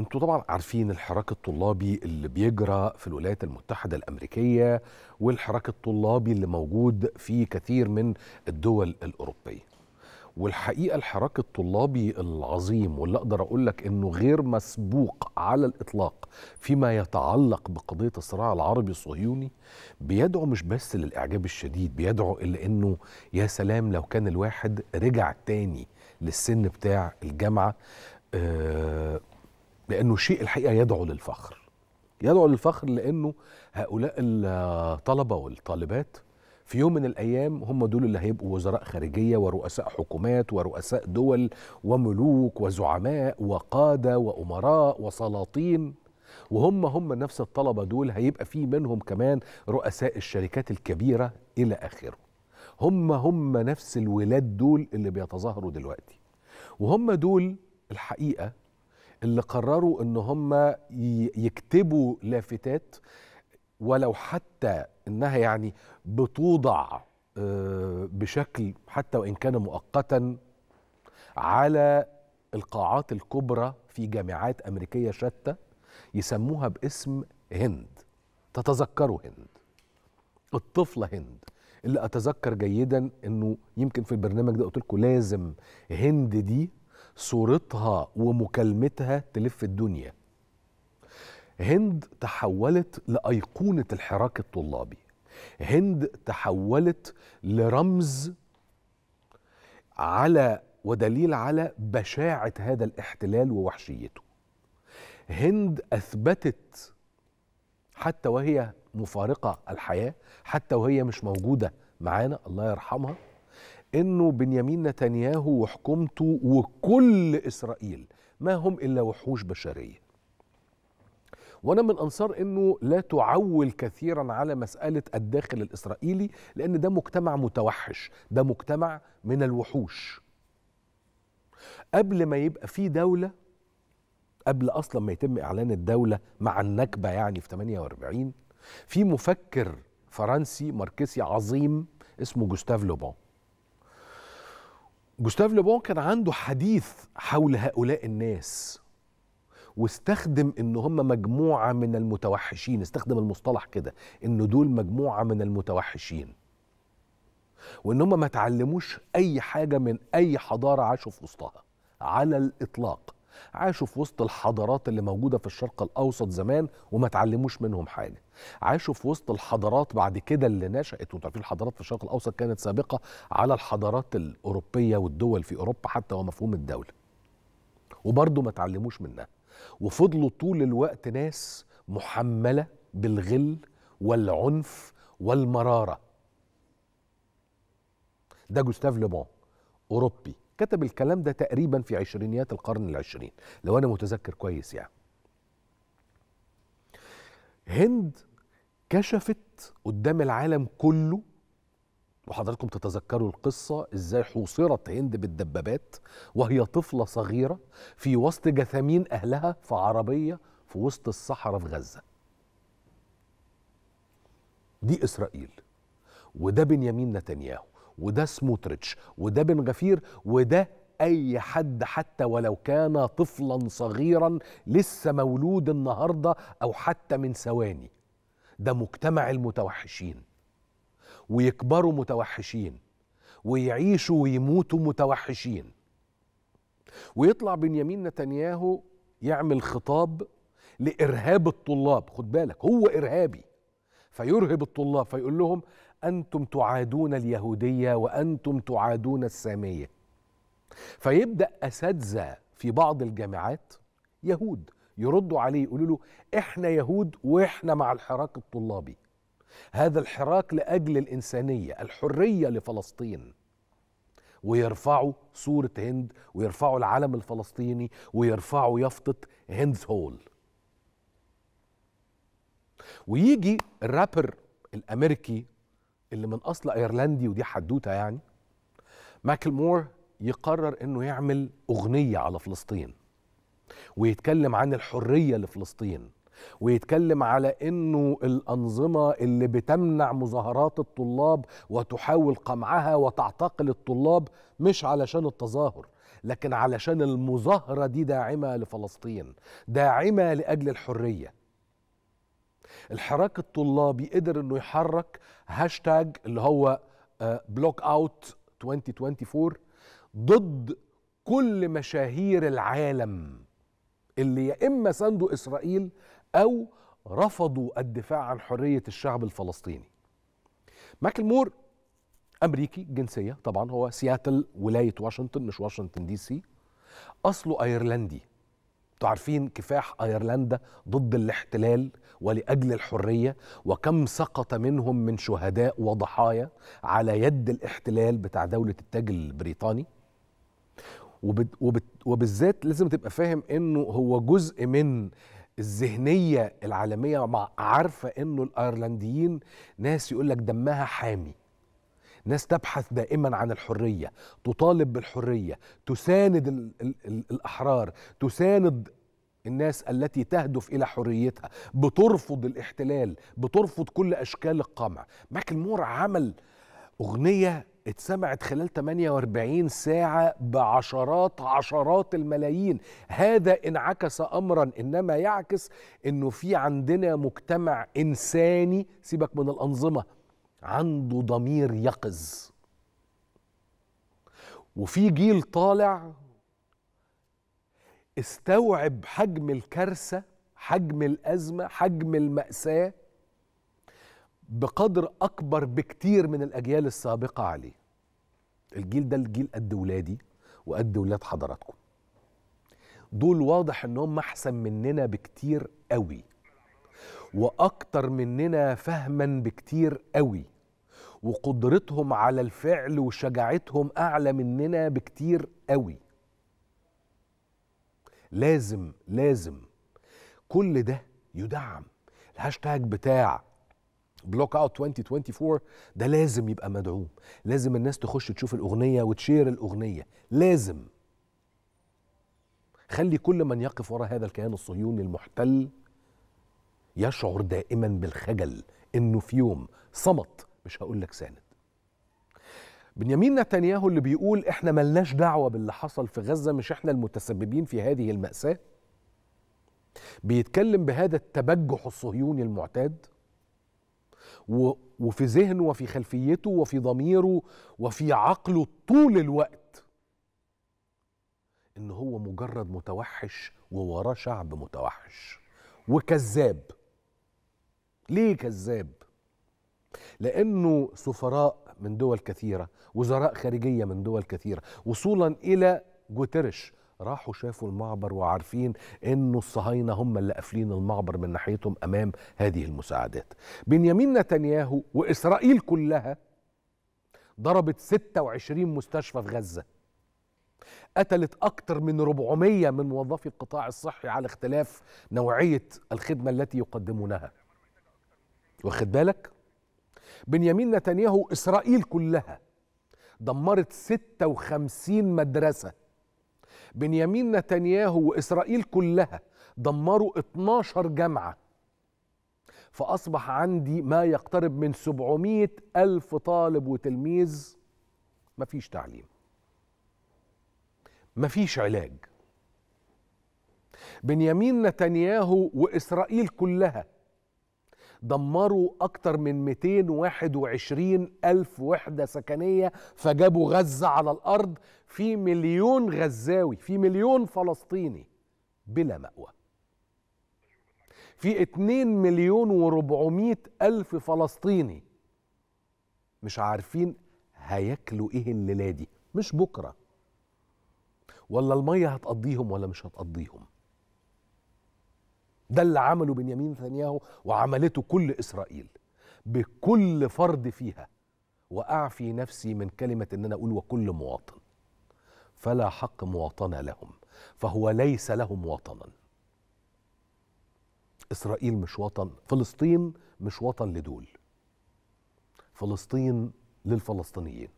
انتوا طبعا عارفين الحراك الطلابي اللي بيجرى في الولايات المتحده الامريكيه والحراك الطلابي اللي موجود في كثير من الدول الاوروبيه والحقيقه الحراك الطلابي العظيم واللي اقدر اقول لك انه غير مسبوق على الاطلاق فيما يتعلق بقضيه الصراع العربي الصهيوني بيدعو مش بس للاعجاب الشديد بيدعو الا انه يا سلام لو كان الواحد رجع تاني للسن بتاع الجامعه آه لانه شيء الحقيقه يدعو للفخر يدعو للفخر لانه هؤلاء الطلبه والطالبات في يوم من الايام هم دول اللي هيبقوا وزراء خارجيه ورؤساء حكومات ورؤساء دول وملوك وزعماء وقاده وامراء وسلاطين وهم هم نفس الطلبه دول هيبقى في منهم كمان رؤساء الشركات الكبيره الى اخره هم هم نفس الولاد دول اللي بيتظاهروا دلوقتي وهم دول الحقيقه اللي قرروا ان هم يكتبوا لافتات ولو حتى انها يعني بتوضع آه، بشكل حتى وان كان مؤقتا على القاعات الكبرى في جامعات امريكيه شتى يسموها باسم هند تتذكروا هند الطفله هند اللي اتذكر جيدا انه يمكن في البرنامج ده قلت لكم لازم هند دي صورتها ومكالمتها تلف الدنيا هند تحولت لأيقونة الحراك الطلابي هند تحولت لرمز على ودليل على بشاعة هذا الاحتلال ووحشيته هند أثبتت حتى وهي مفارقة الحياة حتى وهي مش موجودة معانا الله يرحمها انه بنيامين نتنياهو وحكومته وكل اسرائيل ما هم الا وحوش بشريه وانا من انصار انه لا تعول كثيرا على مساله الداخل الاسرائيلي لان ده مجتمع متوحش ده مجتمع من الوحوش قبل ما يبقى في دوله قبل اصلا ما يتم اعلان الدوله مع النكبه يعني في 48 في مفكر فرنسي ماركسي عظيم اسمه جوستاف لوبون جوستاف لوبون كان عنده حديث حول هؤلاء الناس واستخدم ان هم مجموعه من المتوحشين استخدم المصطلح كده ان دول مجموعه من المتوحشين وان هم ما تعلموش اي حاجه من اي حضاره عاشوا في وسطها على الاطلاق عاشوا في وسط الحضارات اللي موجوده في الشرق الاوسط زمان وما تعلموش منهم حاجه عاشوا في وسط الحضارات بعد كده اللي نشأت وانتوا عارفين الحضارات في الشرق الاوسط كانت سابقه على الحضارات الاوروبيه والدول في اوروبا حتى ومفهوم الدوله وبرضه ما تعلموش منها وفضلوا طول الوقت ناس محمله بالغل والعنف والمراره ده جوستاف لبون اوروبي كتب الكلام ده تقريبا في عشرينيات القرن العشرين لو أنا متذكر كويس يعني هند كشفت قدام العالم كله وحضراتكم تتذكروا القصة ازاي حوصرت هند بالدبابات وهي طفلة صغيرة في وسط جثامين أهلها في عربية في وسط الصحراء في غزة دي إسرائيل وده بنيامين نتنياهو وده سموتريتش وده بن غفير وده اي حد حتى ولو كان طفلا صغيرا لسه مولود النهارده او حتى من ثواني ده مجتمع المتوحشين ويكبروا متوحشين ويعيشوا ويموتوا متوحشين ويطلع بنيامين نتنياهو يعمل خطاب لارهاب الطلاب خد بالك هو ارهابي فيرهب الطلاب فيقول لهم أنتم تعادون اليهودية وأنتم تعادون السامية فيبدأ أساتذة في بعض الجامعات يهود يردوا عليه يقولوا له إحنا يهود وإحنا مع الحراك الطلابي هذا الحراك لأجل الإنسانية الحرية لفلسطين ويرفعوا صورة هند ويرفعوا العلم الفلسطيني ويرفعوا يافطة هندز هول ويجي الرابر الامريكي اللي من اصل ايرلندي ودي حدوته يعني مور يقرر انه يعمل اغنيه على فلسطين ويتكلم عن الحريه لفلسطين ويتكلم على انه الانظمه اللي بتمنع مظاهرات الطلاب وتحاول قمعها وتعتقل الطلاب مش علشان التظاهر لكن علشان المظاهره دي داعمه لفلسطين داعمه لاجل الحريه الحراك الطلابي قدر انه يحرك هاشتاج اللي هو بلوك اوت 2024 ضد كل مشاهير العالم اللي يا اما ساندوا اسرائيل او رفضوا الدفاع عن حريه الشعب الفلسطيني. ماكل مور امريكي جنسيه طبعا هو سياتل ولايه واشنطن مش واشنطن دي سي اصله ايرلندي انتوا عارفين كفاح ايرلندا ضد الاحتلال ولاجل الحريه وكم سقط منهم من شهداء وضحايا على يد الاحتلال بتاع دوله التاج البريطاني وبالذات لازم تبقى فاهم انه هو جزء من الذهنيه العالميه مع عارفه انه الايرلنديين ناس يقول لك دمها حامي ناس تبحث دائما عن الحريه تطالب بالحريه تساند الـ الـ الـ الاحرار تساند الناس التي تهدف الى حريتها بترفض الاحتلال بترفض كل اشكال القمع مور عمل اغنيه اتسمعت خلال 48 ساعة بعشرات عشرات الملايين هذا انعكس أمرا إنما يعكس أنه في عندنا مجتمع إنساني سيبك من الأنظمة عنده ضمير يقظ وفي جيل طالع استوعب حجم الكارثه حجم الازمه حجم الماساه بقدر اكبر بكتير من الاجيال السابقه عليه الجيل ده الجيل قد ولادي وقد ولاد حضراتكم دول واضح انهم احسن مننا بكتير قوي واكتر مننا فهما بكتير قوي وقدرتهم على الفعل وشجاعتهم اعلى مننا بكتير قوي لازم لازم كل ده يدعم الهاشتاج بتاع بلوك اوت 2024 ده لازم يبقى مدعوم لازم الناس تخش تشوف الاغنيه وتشير الاغنيه لازم خلي كل من يقف وراء هذا الكيان الصهيوني المحتل يشعر دائما بالخجل انه في يوم صمت مش هقول لك ساند بنيامين نتنياهو اللي بيقول احنا ملناش دعوه باللي حصل في غزه مش احنا المتسببين في هذه الماساه بيتكلم بهذا التبجح الصهيوني المعتاد وفي ذهنه وفي خلفيته وفي ضميره وفي عقله طول الوقت ان هو مجرد متوحش ووراه شعب متوحش وكذاب ليه كذاب لانه سفراء من دول كثيره وزراء خارجيه من دول كثيره وصولا الى جوترش راحوا شافوا المعبر وعارفين انه الصهاينه هم اللي قافلين المعبر من ناحيتهم امام هذه المساعدات بنيامين نتنياهو واسرائيل كلها ضربت 26 مستشفى في غزه قتلت أكثر من 400 من موظفي القطاع الصحي على اختلاف نوعية الخدمة التي يقدمونها واخد بالك بنيامين نتنياهو إسرائيل كلها دمرت 56 مدرسة بنيامين نتنياهو وإسرائيل كلها دمروا 12 جامعة فأصبح عندي ما يقترب من 700 ألف طالب وتلميذ مفيش تعليم مفيش علاج بنيامين نتنياهو وإسرائيل كلها دمروا أكتر من 221 ألف وحدة سكنية فجابوا غزة على الأرض في مليون غزاوي في مليون فلسطيني بلا مأوى في 2 مليون و400 ألف فلسطيني مش عارفين هياكلوا إيه الليلة دي مش بكرة ولا المية هتقضيهم ولا مش هتقضيهم ده اللي عمله بنيامين نتنياهو وعملته كل اسرائيل بكل فرد فيها واعفي نفسي من كلمه ان انا اقول وكل مواطن فلا حق مواطنه لهم فهو ليس لهم وطنا اسرائيل مش وطن فلسطين مش وطن لدول فلسطين للفلسطينيين